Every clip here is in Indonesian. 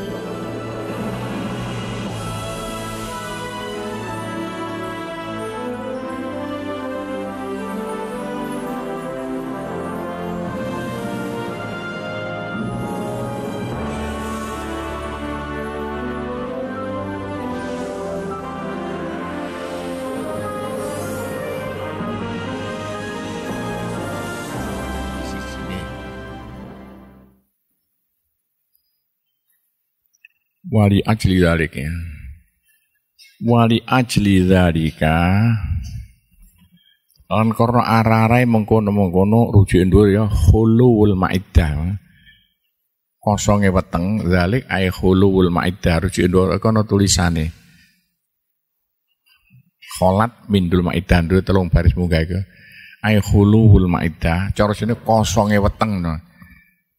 Thank you. Wali ajli dalik ya. Wali ajli dalika lan karena ararai mengkono-mengkono rujuk indur ya khuluul maiddah. Kosonge weteng zalik ay khuluul maiddah rujuk dhuwur kono tulisane. Kholat mindul maiddah dulu telung baris munggah iku. Ay khuluul maiddah cara sini kosonge weteng. No.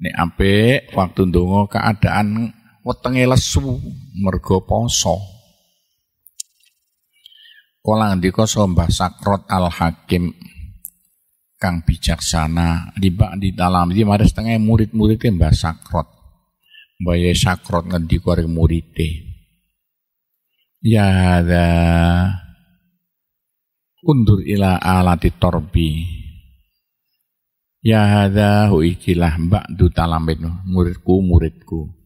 Nek ampe waktu ndonga keadaan wetenge lesu mergo poso. Kula ngendika Mbah Sakrot Al Hakim kang bijaksana sana di dalam di mari setengah murid-murid Mbah Sakrot. Mbah Sakrot ngendika ring muride. Ya da undur ila alati torbi. Ya hadha hu ikilah mbak du talamin muridku muridku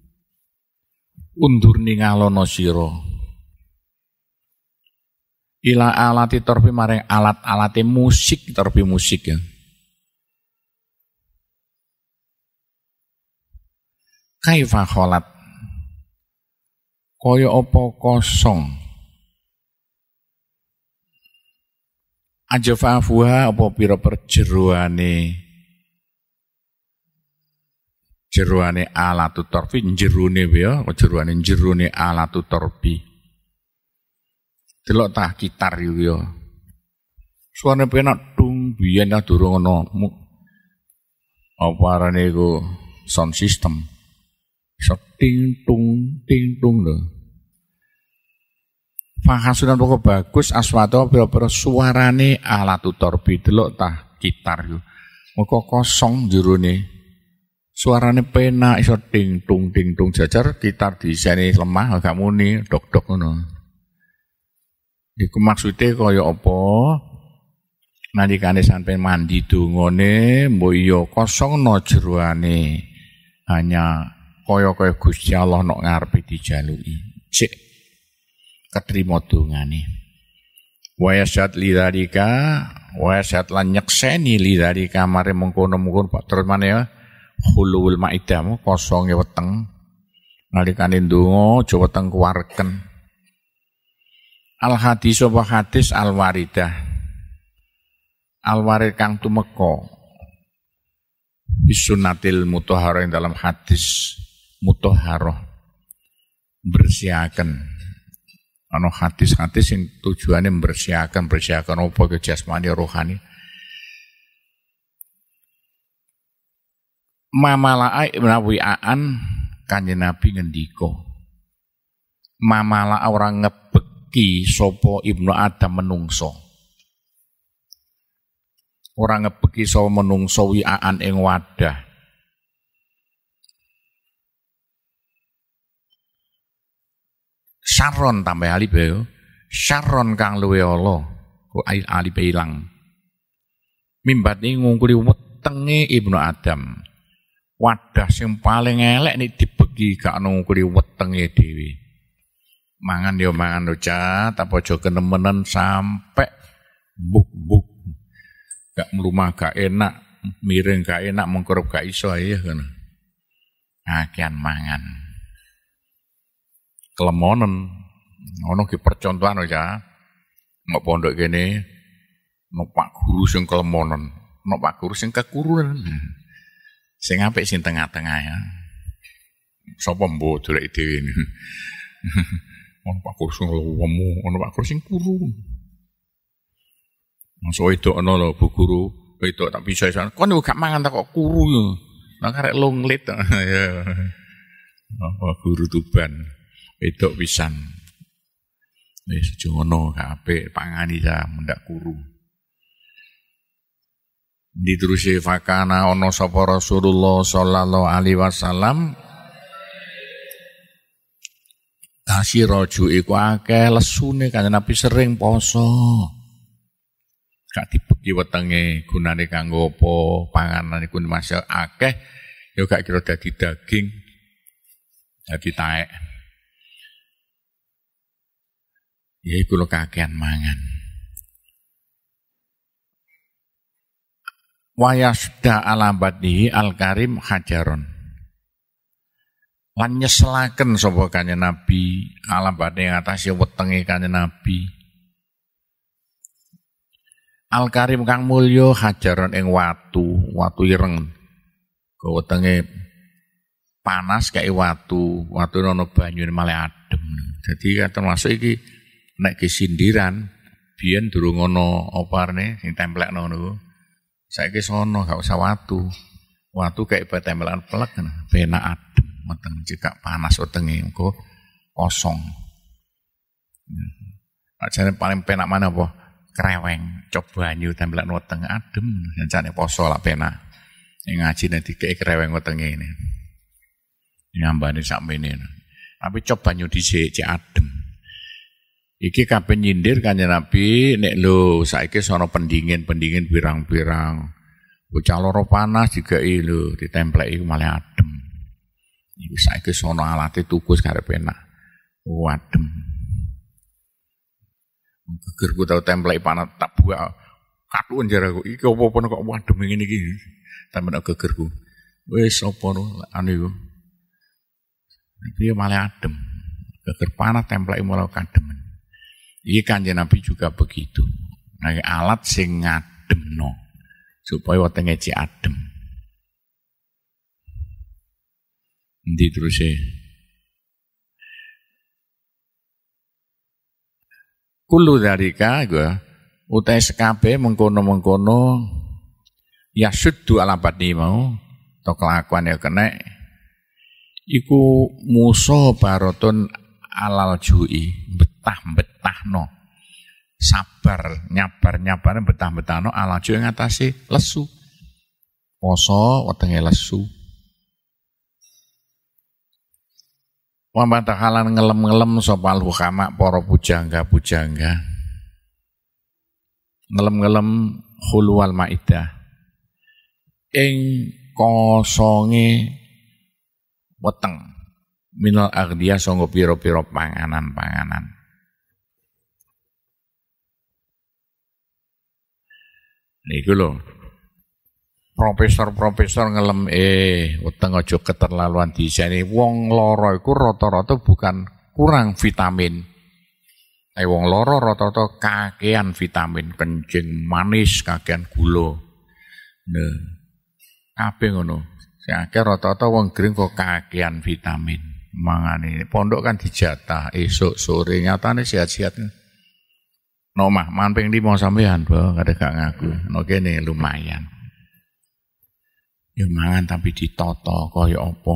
undur ningalono sira ila alati torpi maring alat alati musik torpi musik ya kaifa kholat koyo opo kosong aja opo apa pira perjeruane jeruane alatu torfi jerune ya jeruane jerune alatu torfi delok tah gitar iku ya suarane penak dung biyen durung ana apa arane iku sound system So ting tung ting tung lho Fahasunan pokok bagus aswato pira-pira suarane alatu torbi delok tah gitar iku. Moko kosong jerone Suarane penak iso ding tung ding tung jajar gitar diseni lemah gak muni dok dok ngono. Iku maksude kaya apa? Nalikane sampean mandi dungone mbok iya kosong no jeruane Hanya kaya-kaya Gusti Allah nok ngarepe dijaluki. cek katrimo dungane. Wa yasyad lidzalika wa yasyad lan nyekseni lidzalika mare mengkono-mengkono Pak Terman ya khuluwul maidamu kosonge ya weteng nalikan indungo aja weteng kuwarken al hadis apa hadis al waridah al warid kang tumeka bisunatil ing dalam hadis mutoharoh bersiakan ana hadis-hadis yang tujuannya membersihakan bersiakan apa ke jasmani rohani mamalaa menawi aan kanjeng Nabi ngendika mamala orang ngebeki sopo Ibnu Adam menungso Orang ngebeki sopo menungso wi aan ing wadah Sharon tambah alif ya. Sharon kang luwe ala. Ku alif ilang. Mimbat ini ngungkuli wetenge Ibnu Adam wadah sing paling elek nih dibegi gak nunggu di ya dewi. Mangan yo mangan uca tapi apa kenemenan sampai buk-buk. Gak merumah gak enak, miring gak enak, mengkorup gak iso ya kan. Nah, Akian mangan. kelemonan ono ki percontohan ya. Mau pondok gini, mau pak guru sing kelemonan mau pak guru sing kekurunan Sing apik sing tengah-tengah ya. Sapa mbo dolek dhewe. Ono Pak Kursi lemu, ono Pak Kursi kuru. Masuk oh, itu ono lho Bu Guru, itu tak bisa iso. Kon gak mangan tak kok kuru yo. Nang karek longlit ya. Apa guru Tuban. itu pisan. Wis jono gak apik pangani mendak kuru diterusi fakana ono sapa Rasulullah sallallahu alaihi wasallam asiraju iku akeh lesune kan Nabi sering poso gak dibeki wetenge gunane kanggo apa panganan iku masya akeh ya gak kira dadi daging dadi taek ya iku lho kakean mangan wayasda ala badihi al karim hajaron lan nyeselaken sapa kanjeng nabi ala atas ya wetenge kanjeng nabi al karim kang mulya hajaron ing watu watu ireng kau wetenge panas kayak watu watu nono banyu malah adem jadi termasuk iki nek kesindiran biyen durung ngono apa arene sing templek nono Saiki sono gak usah watu. Watu kayak tembelan pelek kan, nah, bena adem, meteng jika panas wetenge engko kosong. Acara nah, paling penak mana boh? Kreweng, coba banyu tembelan weteng adem, jane poso lah penak. yang ngaji nanti kayak kreweng wetenge ini. Ngambani sak ini. Tapi coba banyu dhisik cek adem. Iki kape nyindir kanjeng Nabi, nek lho saiki sono pendingin-pendingin pirang-pirang. Bocah loro panas juga lho, ditempleki malah adem. Iki saiki sono itu tuku karep enak. Oh, adem. Gegerku tau templeki panas tak buak katuan jaraku. Iki apa pun kok adem ngene iki. Tapi nek gegerku. Wis apa anu iku. Tapi malah adem. Geger panas templeki malah kademen. Iki kanjeng Nabi juga begitu. Nah, alat sing ngademno supaya wetenge ngeci adem. Nanti terus e? Kulu darika gua ya. utai sekabe mengkono-mengkono ya sudu ala di mau atau kelakuan ya kena iku muso baroton alal jui betah betah no Sabar, nyabar-nyabar betah betah no ala cuy ngatasi lesu. Poso wetenge lesu. Wa takalan ngelem-ngelem sopal hukama poro pujangga-pujangga. Ngelem-ngelem khulwal maidah. Ing kosongi weteng minal agdia songgo piro piro panganan-panganan. Niku lho. Profesor-profesor ngelem eh weteng aja keterlaluan diseni. Wong lara iku rata-rata bukan kurang vitamin. Eh wong lara rata-rata kakean vitamin, kencing manis, kakean gula. Nah, kabeh ngono. Sing akeh rata-rata wong kering kok kakean vitamin. ini pondok kan dijatah esuk sore nyatane sehat-sehat. Nomah, mamping di mau sampean, bo, kada gak ngaku. Oke nih lumayan. Ya mangan tapi ditoto kaya apa.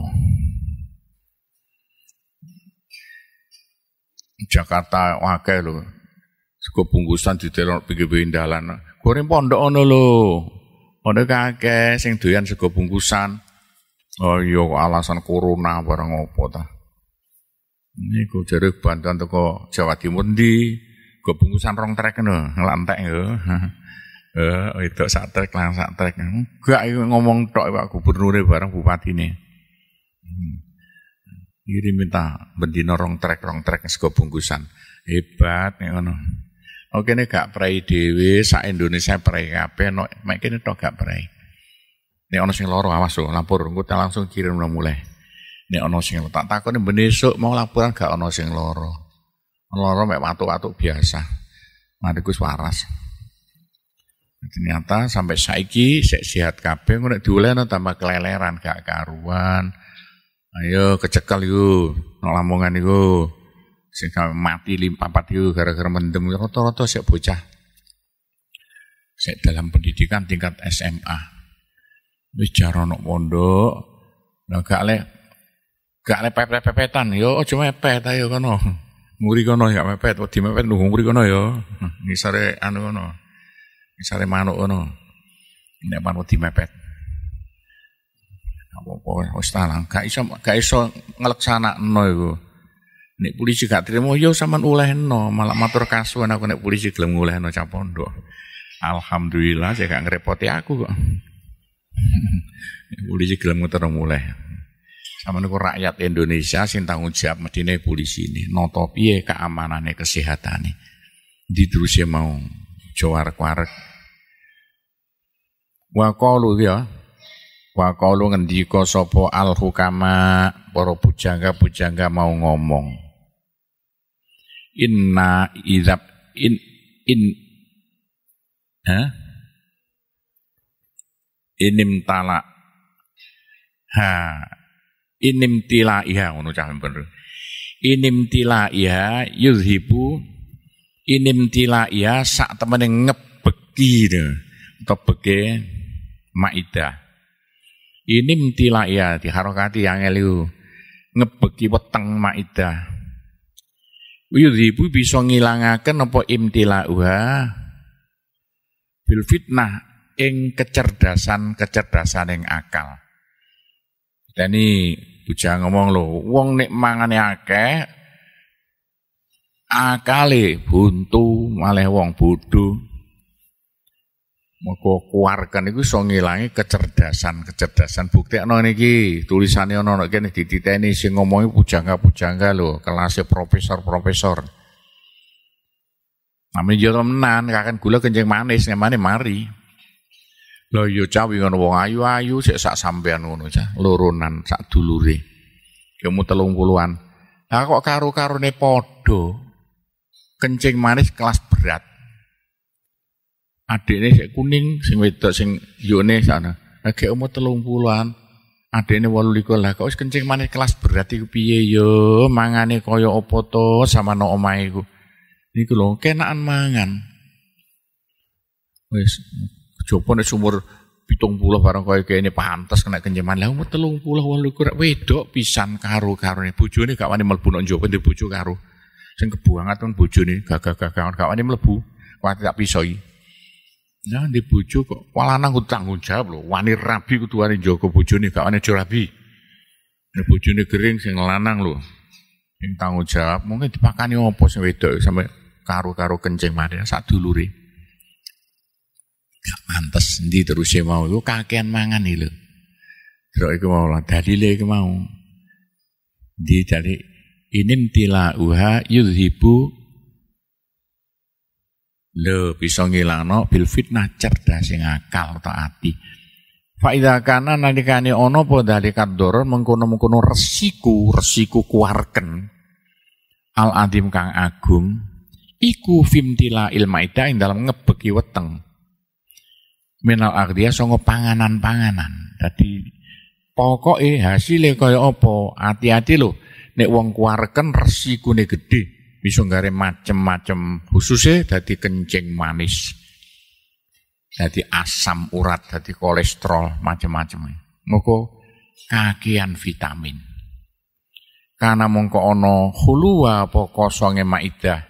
Jakarta wakel lho. Sego bungkusan diteror pinggir-pinggir dalan. Goreng pondok ono lho. ono kakek sing doyan bungkusan. Oh iya alasan corona barang apa ta. kau jare bantuan tuh Jawa Timur di. Go bungkusan rong trek ngono, ngelantek yo. Eh, itu sak trek lang sak trek. Gak ngomong tok Pak Gubernur bareng bupati nih hmm. Iri minta bendino rong trek rong trek sego bungkusan. Hebat nih ngono. Oke nih gak pray dewi, sak Indonesia pray kabeh, no, mek nih tok gak pray nih ono sing loro awas lho, lapor engko langsung kirim mulai. Nih, ono sing tak takut nih besok mau laporan gak ono sing loro. Loro mek watu-watu biasa. Gus waras. Ternyata sampai saiki sik sehat kabeh ngono diulehno tambah keleleran gak karuan. Ayo kecekel iku, nang Lamongan iku. Sing mati limpa iku gara-gara mendem rata-rata sik bocah. Sik dalam pendidikan tingkat SMA. Wis jarono pondok. Nah gak le gak le pepet-pepetan yo ya, aja mepet ayo kono. Nguri kono nggak ya, mepet, wedi mepet nunggu nguri kono ya. Ngisare anu kono. Ngisare manuk kono. Nek manuk wedi mepet. Apa-apa wis talang, gak iso gak iso ngeleksanakno iku. Nek polisi gak terima, ya yo sampean ulehno, malah matur kasuhan aku nek polisi gelem ngulehno cah pondok. Alhamdulillah saya gak ngerepoti aku kok. polisi gelem ngono mulai sama niku rakyat Indonesia sing tanggung jawab medine polisi ini noto piye keamanannya kesehatane di terusnya mau jawar kuarek wa qalu ya wa qalu ngendika sapa al hukama para bujangga-bujangga mau ngomong inna idap in in ha inim talak ha Inim iha ngono cah bener. Inim iha yuzhibu inim iha sak temene ngebeki atau bege maida. Inim iha diharokati yang elu ngebeki weteng maida. yuzhibu bisa ngilangaken apa imtilauha bil fitnah ing kecerdasan kecerdasan yang akal. Kita ini bujang ngomong lo, wong nek mangan akeh akali buntu malah wong bodoh. mau keluarkan itu bisa ngilangi kecerdasan-kecerdasan. Bukti no niki tulisannya no niki no, dititeni sing ngomongi pujangga-pujangga lo kelasnya profesor-profesor. Namanya jodoh menan, kakan gula kencing manis, ngemane mari. Lho ya cawi ngono wong ayu-ayu sik sak sampean ngono cah, loronan sak dulure. Kamu ya telung puluhan. Lah kok karo-karone padha. Kencing manis kelas berat. Adikne sik kuning, sing wedok sing yone sana. Lagi umur telung puluhan. walu 18 lah kok kencing manis kelas berat iku piye yo? Mangane kaya apa to sama no omahe iku. Niku lho kenaan mangan. Wis Jopo nek sumur pitung puluh barang kaya ini pantas kena kenjeman. Lah umur telung puluh walu kurang wedok pisan karo Bujo bojone gak wani mlebu nang njaba ndek bojo karo. Sing kebuangan kan bojone gagah gak gak wani melbu, Kuwi tidak pisoi. Nah di bojo kok walanang hutang tanggung jawab wanir Wani rabi kudu wani njaga bojone gak wani jorabi. bujo bojone gering sing lanang loh, Yang tanggung jawab mungkin dipakani apa sing wedok sampe karu karo mana. Saat sak dulure. Gak nanti terus saya mau tu kakean mangan nih lho. Terus iku mau lah dalile iku mau. Di dari ini tila uha yudhibu lo bisa no bil fitnah cerdas sing akal taati. Faida kana nalikane ono po dari doron mengkuno mengkuno resiku, resiku kuarken. Al adim kang agung iku fimtila ilma ida dalam ngebeki weteng minal ardiya songo panganan-panganan. jadi pokok hasil hasilnya kaya apa? Hati-hati lo, Nek wong kuareken resikune gede, bisa gare macem-macem khususnya, dadi kencing manis. jadi asam urat, jadi kolesterol, macem-macem. Moko kakian vitamin. Karena mongko ono huluwa apa kosonge maidah.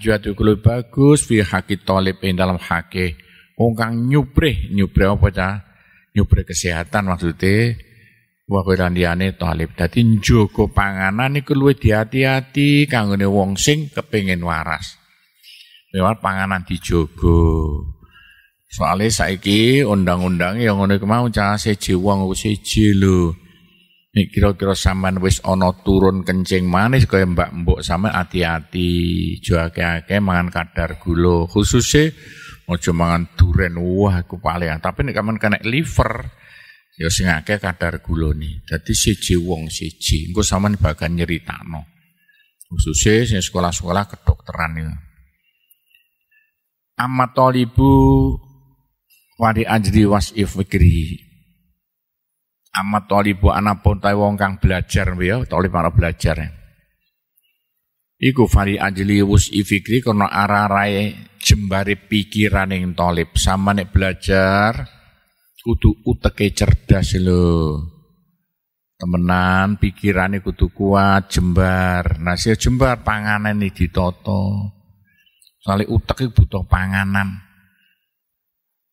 kelu bagus fi haki tolib dalam hakik. wong kang nyubrih nyubrih apa ta nyubrih kesehatan maksudnya wong randiane talib dadi njogo panganan iku luwih diati-ati kanggone wong sing kepengin waras lewat panganan dijogo soalnya saiki undang-undang yang ngono mau cara seji wong seji lho Nih kira-kira saman wis ono turun kencing manis kaya mbak mbok saman hati-hati. Jauh ake-ake mangan kadar gula. Khususnya Ojo mangan duren, wah aku paling. Tapi nek kamen kena liver, ya sing akeh kadar nih Dadi siji wong siji, engko sampean bagan nyeritakno. Khususnya sing sekolah-sekolah kedokteran ya. Amat tolibu wari ajri was ifikri Amat tolibu anapun ta wong kang belajar ya, tolib para belajar. Ya. Iku fari ajli wus ifikri kono arah-arae pikiran pikirane tolip sama nek belajar kudu uteke cerdas lo temenan pikirane kudu kuat jembar nasi jembar panganan ini ditoto soalnya utek butuh panganan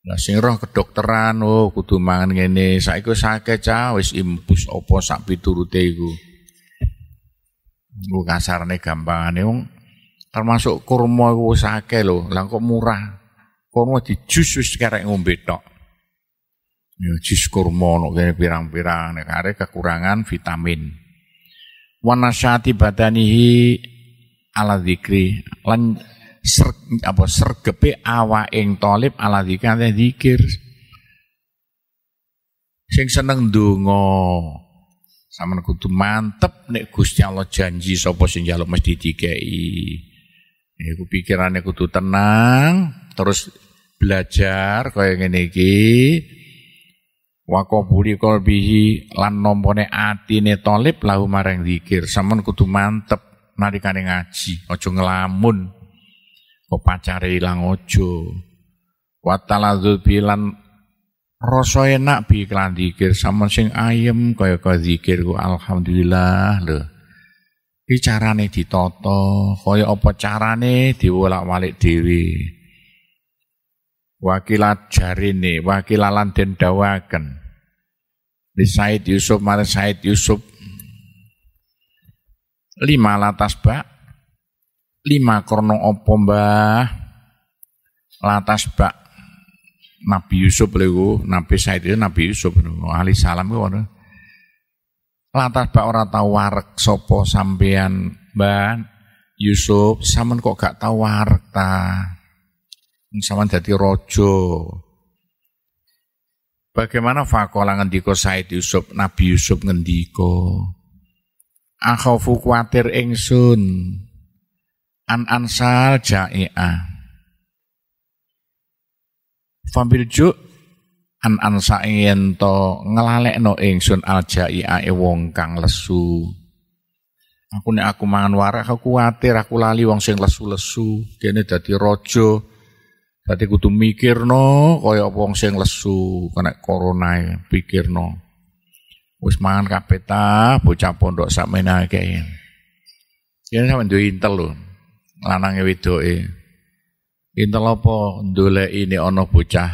Nah sing roh kedokteran, oh kudu mangan ngene. Saiku sakit cah wis impus opo sak piturute iku. Ku kasarane gampangane wong Termasuk kurma iku wis akeh lho, kok murah. Kurma di jus wis karek ngombe tok. Ya jus kurma ono kene pirang-pirang nek arek kekurangan vitamin. Wanasyati badanihi ala zikri lan ser, apa sergepe awa ing talib ala zikri zikir. Sing seneng donga. Sampeyan kudu mantep nek Gusti Allah janji sapa sing njaluk mesti dikei. Iku pikirannya kudu tenang, terus belajar kayak gini iki. Wa qabuli lan nompone atine tolip lahu mareng zikir. Saman kudu mantep nalikane ngaji, aja ngelamun. Kok pacare ilang aja. Wa bilan rasa enak bi iklan zikir, saman sing ayem kaya kaya zikir ku alhamdulillah loh. Iki carane ditata, kaya apa carane diwolak-walik dhewe. Wakilat jarine, wakilalan den dawaken. Di Said Yusuf, mari Said Yusuf. Lima latas bak, lima korno opo mbah, latas bak. Nabi Yusuf lho, Nabi Said itu Nabi Yusuf, ahli salam itu Lantas Pak ora tahu warek sopo sampean, ban Yusuf, saman kok gak tahu warek ta? Saman jadi rojo. Bagaimana fakola ngendiko Said Yusuf, Nabi Yusuf ngendiko. Akhofu kuatir engsun An ansal jai'ah. Fambil ju' an ansake yen to nglalekno ingsun aljaiae wong kang lesu. Aku nek aku mangan warak aku kuwatir aku lali wong sing lesu-lesu, kene dadi raja. Dadi kudu mikirno kaya wong sing lesu kena corona e, pikirno. Wis mangan kabeh ta bocah pondok sakmene akeh. kene sampe duwe intel lho. Lanange wedoke. Intel apa ndoleki ini ana bocah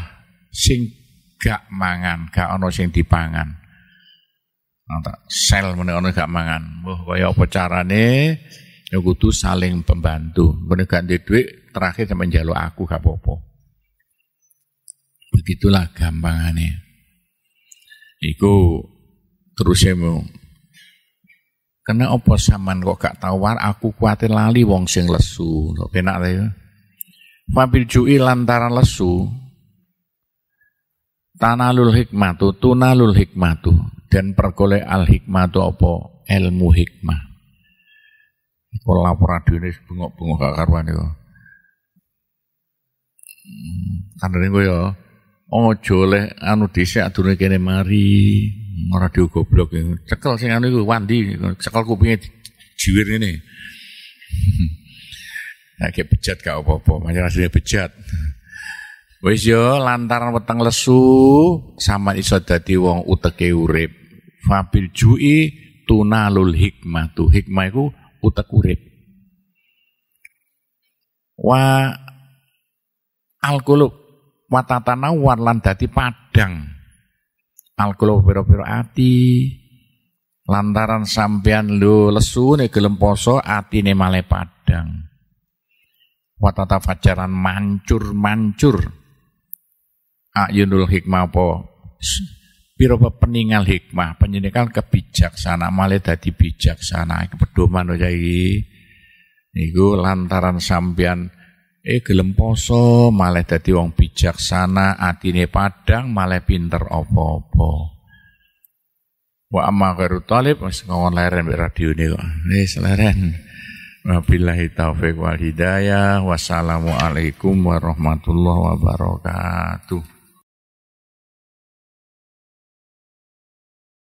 sing gak mangan, gak ono sing dipangan. Sel mene ono gak mangan. Wah, kaya apa carane? Ya kudu saling pembantu. Mene gak duit terakhir sampe njaluk aku gak apa-apa. Begitulah gampangane. Iku terus mau Kena apa saman kok gak tawar aku kuatir lali wong sing lesu. Kok penak ta ya. Fabil lantaran lesu, Tanalul hikmatu, tunalul hikmatu, dan pergoleh al hikmatu apa ilmu hikmah. Kalau laporan radio ini bengok-bengok gak karuan itu. Hmm, ini gue ya oh joleh anu disek dunia kene mari radio goblok ini cekal sih anu itu wandi, cekal kupinge jiwir ini, Nah, kayak bejat gak apa-apa, makanya rasanya bejat. Wis yo lantaran weteng lesu sama iso dadi wong uteke urip. Fabil jui tunalul hikmah. Tu hikmah iku utek urip. Wa alqulub wa tatanawwar lan dadi padang. Alqulub pira-pira ati. Lantaran sampean lu lesu ne gelem poso atine male padang. Wa fajaran mancur-mancur ayunul hikmah po, piro peningal hikmah penjenengan kebijaksana male dadi bijaksana iki pedoman ya iki niku lantaran sampean eh gelem poso male dadi wong bijaksana atine padang male pinter apa-apa wa amma ghairu talib wis ngomong leren mbek radio niku wis leren wabillahi taufik wal hidayah alaikum warahmatullahi wabarakatuh